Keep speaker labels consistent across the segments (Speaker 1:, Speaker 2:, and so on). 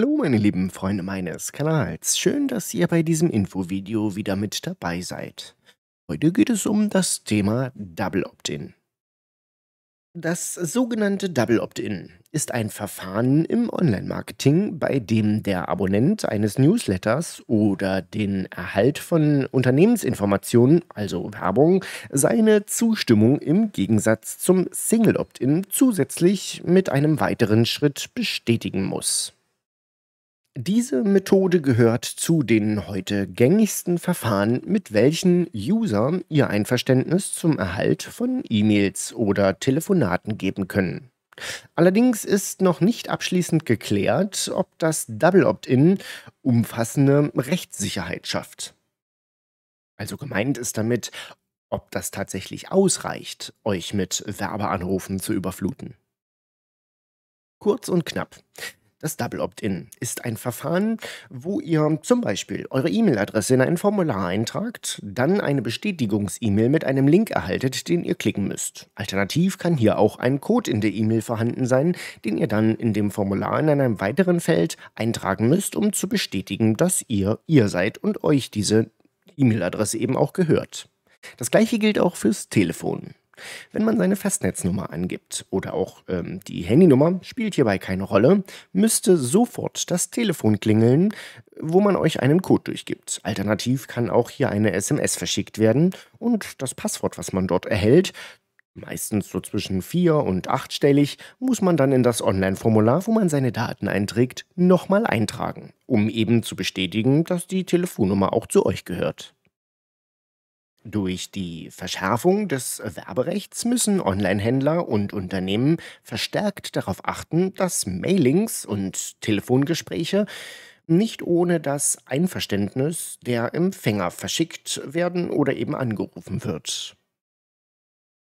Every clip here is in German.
Speaker 1: Hallo meine lieben Freunde meines Kanals, schön, dass ihr bei diesem Infovideo wieder mit dabei seid. Heute geht es um das Thema Double Opt-in. Das sogenannte Double Opt-in ist ein Verfahren im Online-Marketing, bei dem der Abonnent eines Newsletters oder den Erhalt von Unternehmensinformationen, also Werbung, seine Zustimmung im Gegensatz zum Single Opt-in zusätzlich mit einem weiteren Schritt bestätigen muss. Diese Methode gehört zu den heute gängigsten Verfahren, mit welchen User ihr Einverständnis zum Erhalt von E-Mails oder Telefonaten geben können. Allerdings ist noch nicht abschließend geklärt, ob das Double Opt-in umfassende Rechtssicherheit schafft. Also gemeint ist damit, ob das tatsächlich ausreicht, euch mit Werbeanrufen zu überfluten. Kurz und knapp. Das Double Opt-in ist ein Verfahren, wo ihr zum Beispiel eure E-Mail-Adresse in ein Formular eintragt, dann eine Bestätigungs-E-Mail mit einem Link erhaltet, den ihr klicken müsst. Alternativ kann hier auch ein Code in der E-Mail vorhanden sein, den ihr dann in dem Formular in einem weiteren Feld eintragen müsst, um zu bestätigen, dass ihr ihr seid und euch diese E-Mail-Adresse eben auch gehört. Das gleiche gilt auch fürs Telefon. Wenn man seine Festnetznummer angibt oder auch ähm, die Handynummer, spielt hierbei keine Rolle, müsste sofort das Telefon klingeln, wo man euch einen Code durchgibt. Alternativ kann auch hier eine SMS verschickt werden und das Passwort, was man dort erhält, meistens so zwischen 4 und 8stellig, muss man dann in das Online-Formular, wo man seine Daten einträgt, nochmal eintragen, um eben zu bestätigen, dass die Telefonnummer auch zu euch gehört. Durch die Verschärfung des äh, Werberechts müssen Online-Händler und Unternehmen verstärkt darauf achten, dass Mailings und Telefongespräche nicht ohne das Einverständnis der Empfänger verschickt werden oder eben angerufen wird.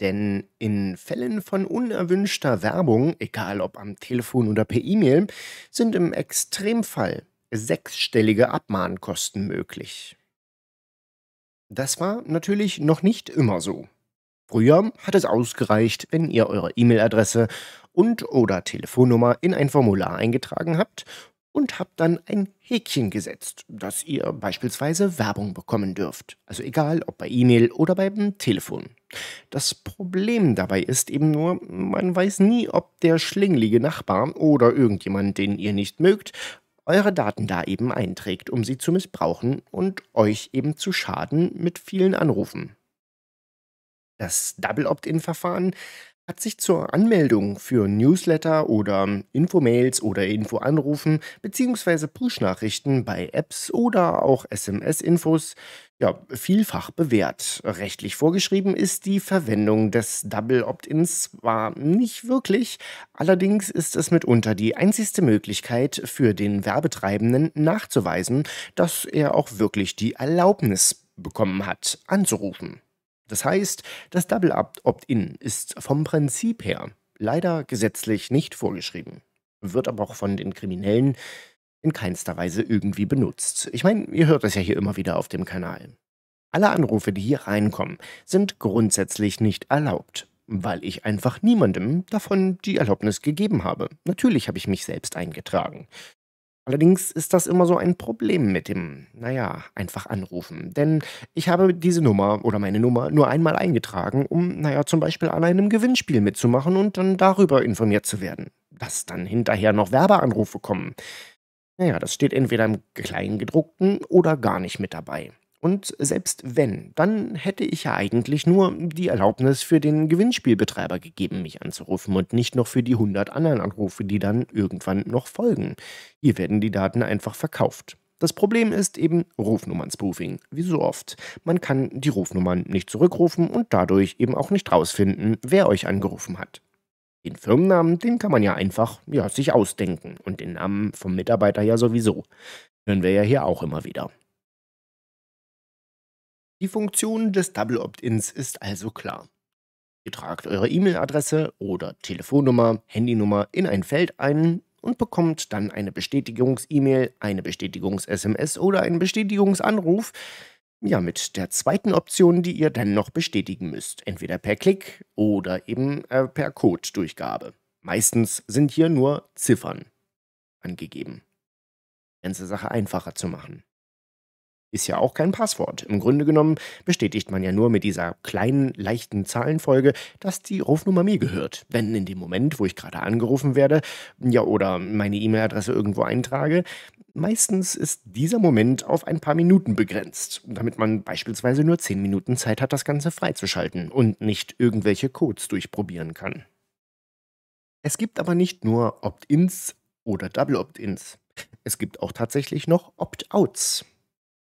Speaker 1: Denn in Fällen von unerwünschter Werbung, egal ob am Telefon oder per E-Mail, sind im Extremfall sechsstellige Abmahnkosten möglich. Das war natürlich noch nicht immer so. Früher hat es ausgereicht, wenn ihr eure E-Mail-Adresse und oder Telefonnummer in ein Formular eingetragen habt und habt dann ein Häkchen gesetzt, dass ihr beispielsweise Werbung bekommen dürft. Also egal, ob bei E-Mail oder beim Telefon. Das Problem dabei ist eben nur, man weiß nie, ob der schlinglige Nachbar oder irgendjemand, den ihr nicht mögt, eure Daten da eben einträgt, um sie zu missbrauchen und euch eben zu schaden mit vielen Anrufen. Das Double Opt-in-Verfahren hat sich zur Anmeldung für Newsletter oder Infomails oder Infoanrufen bzw. Push-Nachrichten bei Apps oder auch SMS-Infos ja, vielfach bewährt. Rechtlich vorgeschrieben ist die Verwendung des Double Opt-ins zwar nicht wirklich, allerdings ist es mitunter die einzigste Möglichkeit für den Werbetreibenden nachzuweisen, dass er auch wirklich die Erlaubnis bekommen hat, anzurufen. Das heißt, das Double Opt-in ist vom Prinzip her leider gesetzlich nicht vorgeschrieben, wird aber auch von den Kriminellen in keinster Weise irgendwie benutzt. Ich meine, ihr hört das ja hier immer wieder auf dem Kanal. Alle Anrufe, die hier reinkommen, sind grundsätzlich nicht erlaubt, weil ich einfach niemandem davon die Erlaubnis gegeben habe. Natürlich habe ich mich selbst eingetragen. Allerdings ist das immer so ein Problem mit dem, naja, einfach anrufen. Denn ich habe diese Nummer oder meine Nummer nur einmal eingetragen, um, naja, zum Beispiel an einem Gewinnspiel mitzumachen und dann darüber informiert zu werden. Dass dann hinterher noch Werbeanrufe kommen. Naja, das steht entweder im Kleingedruckten oder gar nicht mit dabei. Und selbst wenn, dann hätte ich ja eigentlich nur die Erlaubnis für den Gewinnspielbetreiber gegeben, mich anzurufen und nicht noch für die 100 anderen Anrufe, die dann irgendwann noch folgen. Hier werden die Daten einfach verkauft. Das Problem ist eben Rufnummern-Spoofing, wie so oft. Man kann die Rufnummern nicht zurückrufen und dadurch eben auch nicht rausfinden, wer euch angerufen hat. Den Firmennamen, den kann man ja einfach ja, sich ausdenken und den Namen vom Mitarbeiter ja sowieso. Hören wir ja hier auch immer wieder. Die Funktion des Double Opt-ins ist also klar. Ihr tragt eure E-Mail-Adresse oder Telefonnummer, Handynummer in ein Feld ein und bekommt dann eine Bestätigungs-E-Mail, eine Bestätigungs-SMS oder einen Bestätigungsanruf, ja, mit der zweiten Option, die ihr dann noch bestätigen müsst, entweder per Klick oder eben äh, per Codedurchgabe. Meistens sind hier nur Ziffern angegeben. Ganze Sache einfacher zu machen. Ist ja auch kein Passwort. Im Grunde genommen bestätigt man ja nur mit dieser kleinen, leichten Zahlenfolge, dass die Rufnummer mir gehört. Denn in dem Moment, wo ich gerade angerufen werde, ja, oder meine E-Mail-Adresse irgendwo eintrage, meistens ist dieser Moment auf ein paar Minuten begrenzt, damit man beispielsweise nur 10 Minuten Zeit hat, das Ganze freizuschalten und nicht irgendwelche Codes durchprobieren kann. Es gibt aber nicht nur Opt-ins oder Double Opt-ins. Es gibt auch tatsächlich noch Opt-outs.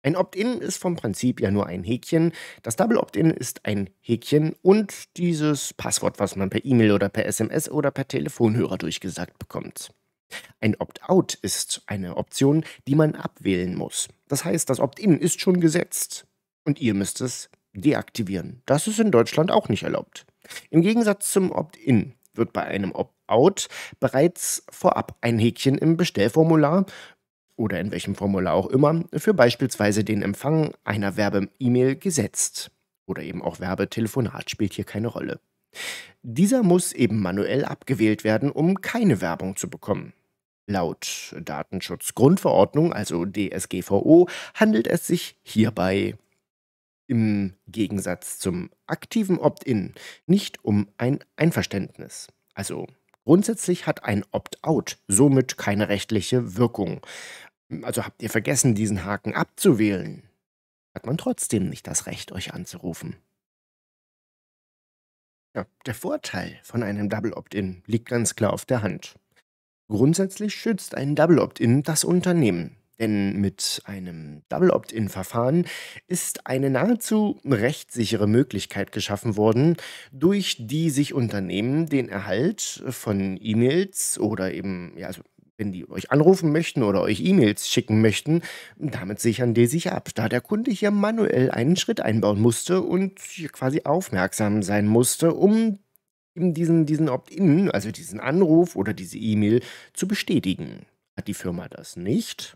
Speaker 1: Ein Opt-in ist vom Prinzip ja nur ein Häkchen. Das Double Opt-in ist ein Häkchen und dieses Passwort, was man per E-Mail oder per SMS oder per Telefonhörer durchgesagt bekommt. Ein Opt-out ist eine Option, die man abwählen muss. Das heißt, das Opt-in ist schon gesetzt und ihr müsst es deaktivieren. Das ist in Deutschland auch nicht erlaubt. Im Gegensatz zum Opt-in wird bei einem Opt-out bereits vorab ein Häkchen im Bestellformular oder in welchem Formular auch immer für beispielsweise den Empfang einer Werbe-E-Mail gesetzt. Oder eben auch Werbetelefonat spielt hier keine Rolle. Dieser muss eben manuell abgewählt werden, um keine Werbung zu bekommen. Laut Datenschutzgrundverordnung, also DSGVO, handelt es sich hierbei im Gegensatz zum aktiven Opt-in nicht um ein Einverständnis. Also grundsätzlich hat ein Opt-out somit keine rechtliche Wirkung, hm, also habt ihr vergessen, diesen Haken abzuwählen, hat man trotzdem nicht das Recht, euch anzurufen. Ja, der Vorteil von einem Double Opt-in liegt ganz klar auf der Hand. Grundsätzlich schützt ein Double Opt-in das Unternehmen, denn mit einem Double Opt-in-Verfahren ist eine nahezu rechtssichere Möglichkeit geschaffen worden, durch die sich Unternehmen den Erhalt von E-Mails oder eben ja, also wenn die euch anrufen möchten oder euch E-Mails schicken möchten, damit sichern die sich ab, da der Kunde hier manuell einen Schritt einbauen musste und hier quasi aufmerksam sein musste, um eben diesen, diesen Opt-in, also diesen Anruf oder diese E-Mail zu bestätigen. Hat die Firma das nicht,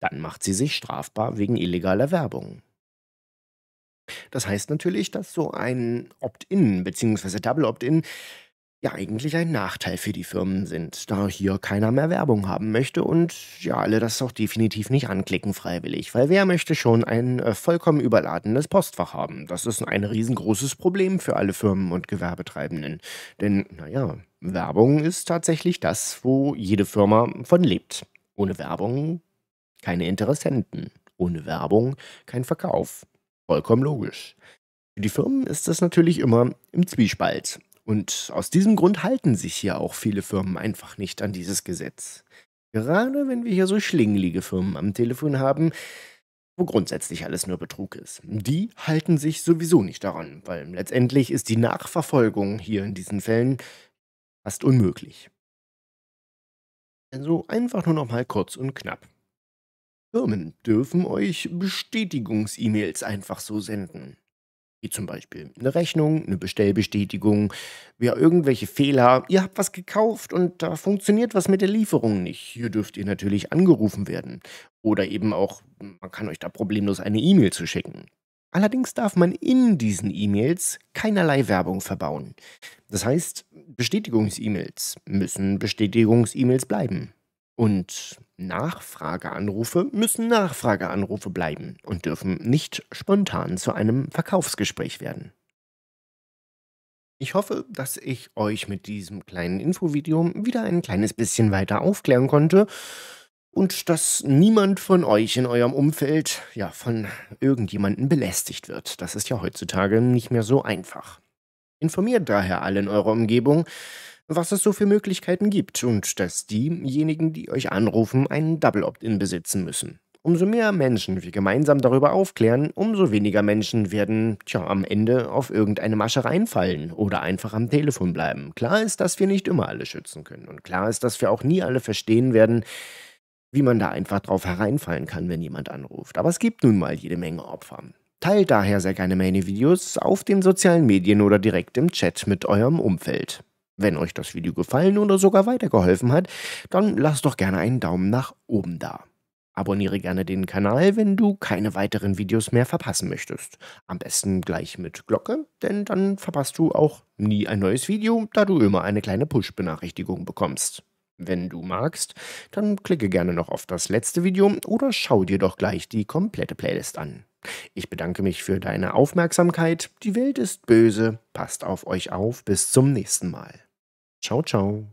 Speaker 1: dann macht sie sich strafbar wegen illegaler Werbung. Das heißt natürlich, dass so ein Opt-in bzw. Double Opt-in ja eigentlich ein Nachteil für die Firmen sind, da hier keiner mehr Werbung haben möchte und ja, alle das auch definitiv nicht anklicken freiwillig, weil wer möchte schon ein äh, vollkommen überladenes Postfach haben? Das ist ein riesengroßes Problem für alle Firmen und Gewerbetreibenden, denn naja, Werbung ist tatsächlich das, wo jede Firma von lebt. Ohne Werbung keine Interessenten, ohne Werbung kein Verkauf. Vollkommen logisch. Für die Firmen ist das natürlich immer im Zwiespalt. Und aus diesem Grund halten sich hier auch viele Firmen einfach nicht an dieses Gesetz. Gerade wenn wir hier so schlingelige Firmen am Telefon haben, wo grundsätzlich alles nur Betrug ist. Die halten sich sowieso nicht daran, weil letztendlich ist die Nachverfolgung hier in diesen Fällen fast unmöglich. Also einfach nur noch mal kurz und knapp. Firmen dürfen euch Bestätigungs-E-Mails einfach so senden wie zum Beispiel eine Rechnung, eine Bestellbestätigung, ja, irgendwelche Fehler. Ihr habt was gekauft und da funktioniert was mit der Lieferung nicht. Hier dürft ihr natürlich angerufen werden. Oder eben auch, man kann euch da problemlos eine E-Mail zu schicken. Allerdings darf man in diesen E-Mails keinerlei Werbung verbauen. Das heißt, Bestätigungs-E-Mails müssen Bestätigungs-E-Mails bleiben. Und Nachfrageanrufe müssen Nachfrageanrufe bleiben und dürfen nicht spontan zu einem Verkaufsgespräch werden. Ich hoffe, dass ich euch mit diesem kleinen Infovideo wieder ein kleines bisschen weiter aufklären konnte und dass niemand von euch in eurem Umfeld ja von irgendjemanden belästigt wird. Das ist ja heutzutage nicht mehr so einfach. Informiert daher alle in eurer Umgebung, was es so für Möglichkeiten gibt und dass diejenigen, die euch anrufen, einen Double Opt-in besitzen müssen. Umso mehr Menschen wir gemeinsam darüber aufklären, umso weniger Menschen werden, tja, am Ende auf irgendeine Masche reinfallen oder einfach am Telefon bleiben. Klar ist, dass wir nicht immer alle schützen können und klar ist, dass wir auch nie alle verstehen werden, wie man da einfach drauf hereinfallen kann, wenn jemand anruft. Aber es gibt nun mal jede Menge Opfer. Teilt daher sehr gerne meine Videos auf den sozialen Medien oder direkt im Chat mit eurem Umfeld. Wenn euch das Video gefallen oder sogar weitergeholfen hat, dann lasst doch gerne einen Daumen nach oben da. Abonniere gerne den Kanal, wenn du keine weiteren Videos mehr verpassen möchtest. Am besten gleich mit Glocke, denn dann verpasst du auch nie ein neues Video, da du immer eine kleine Push-Benachrichtigung bekommst. Wenn du magst, dann klicke gerne noch auf das letzte Video oder schau dir doch gleich die komplette Playlist an. Ich bedanke mich für deine Aufmerksamkeit. Die Welt ist böse. Passt auf euch auf. Bis zum nächsten Mal. 瞅瞅。